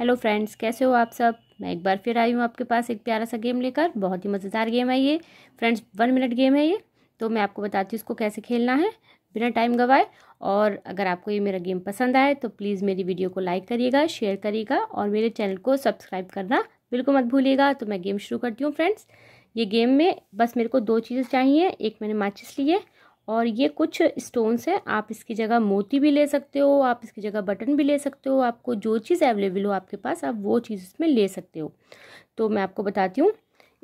hello friends कैसे हो आप सब मैं एक बार फिर आई हूँ आपके पास एक प्यारा सा गेम लेकर बहुत ही मज़ेदार गेम है ये फ्रेंड्स वन मिनट गेम है ये तो मैं आपको बताती हूँ इसको कैसे खेलना है बिना टाइम गवाए और अगर आपको ये मेरा गेम पसंद आए तो प्लीज़ मेरी वीडियो को लाइक करिएगा शेयर करिएगा और मेरे चैनल को सब्सक्राइब करना बिल्कुल मत भूलिएगा तो मैं गेम शुरू करती हूँ फ्रेंड्स ये गेम में बस मेरे को दो चीज़ें चाहिए एक मैंने माचिस ली है और ये कुछ स्टोन्स हैं आप इसकी जगह मोती भी ले सकते हो आप इसकी जगह बटन भी ले सकते हो आपको जो चीज़ अवेलेबल हो आपके पास आप वो चीज़ इसमें ले सकते हो तो मैं आपको बताती हूँ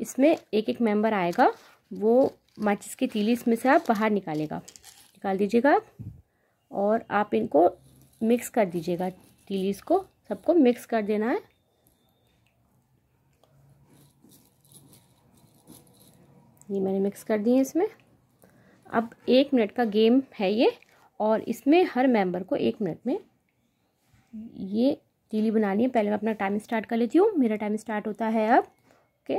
इसमें एक एक मेंबर आएगा वो माचिस की तीली इसमें से आप बाहर निकालेगा निकाल दीजिएगा आप और आप इनको मिक्स कर दीजिएगा तीलीस को सबको मिक्स कर देना है ये मैंने मिक्स कर दिए इसमें अब एक मिनट का गेम है ये और इसमें हर मेंबर को एक मिनट में ये तीली बनानी है पहले मैं अपना टाइम स्टार्ट कर लेती हूँ मेरा टाइम स्टार्ट होता है अब ओके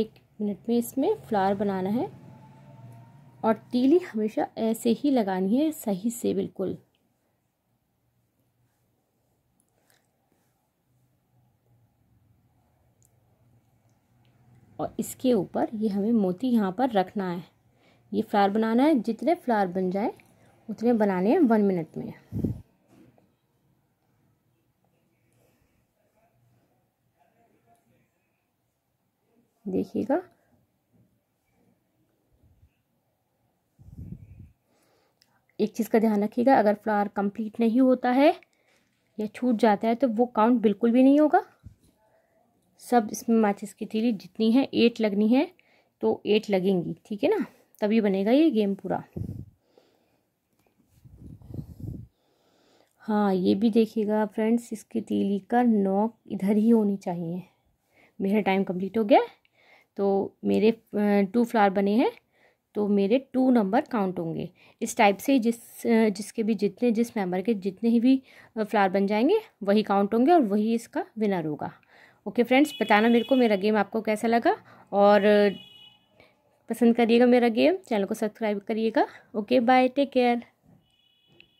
एक मिनट में इसमें फ्लावर बनाना है और तीली हमेशा ऐसे ही लगानी है सही से बिल्कुल और इसके ऊपर ये हमें मोती यहाँ पर रखना है ये फ्लावर बनाना है जितने फ्लावर बन जाए उतने बनाने हैं वन मिनट में देखिएगा एक चीज़ का ध्यान रखिएगा अगर फ्लावर कंप्लीट नहीं होता है या छूट जाता है तो वो काउंट बिल्कुल भी नहीं होगा सब इसमें माचिस की तीली जितनी है एट लगनी है तो एट लगेंगी ठीक है ना तभी बनेगा ये गेम पूरा हाँ ये भी देखिएगा फ्रेंड्स इसकी तीली का नोक इधर ही होनी चाहिए मेरा टाइम कंप्लीट हो गया तो मेरे टू फ्लावर बने हैं तो मेरे टू नंबर काउंट होंगे इस टाइप से जिस जिसके भी जितने जिस मेंबर के जितने ही भी फ्लावर बन जाएंगे वही काउंट होंगे और वही इसका विनर होगा ओके फ्रेंड्स बताना मेरे को मेरा गेम आपको कैसा लगा और पसंद करिएगा मेरा गेम चैनल को सब्सक्राइब करिएगा ओके बाय टेक केयर